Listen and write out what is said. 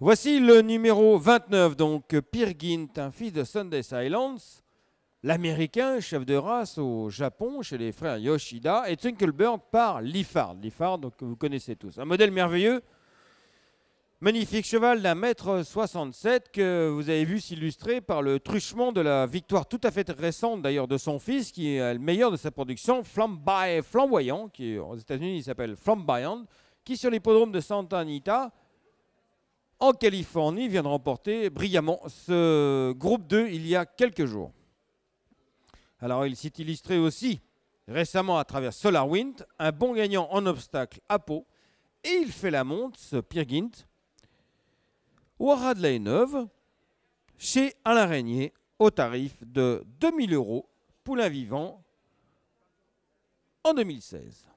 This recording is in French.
Voici le numéro 29, donc Gint, un fils de Sunday Silence, l'américain, chef de race au Japon chez les frères Yoshida, et Twinkleberg par Liffard. Liffard, donc, vous connaissez tous. Un modèle merveilleux, magnifique cheval d'un mètre 67 que vous avez vu s'illustrer par le truchement de la victoire tout à fait récente d'ailleurs de son fils, qui est le meilleur de sa production, Flamboyant, qui aux États-Unis s'appelle Flamboyant, qui sur l'hippodrome de Santa Anita en Californie vient de remporter brillamment ce groupe 2 il y a quelques jours. Alors il s'est illustré aussi récemment à travers SolarWind, un bon gagnant en obstacle à peau. et il fait la monte, ce Pierre Guint, Wara de Neuve, chez Alain Régnier, au tarif de 2000 euros, poulain vivant, en 2016.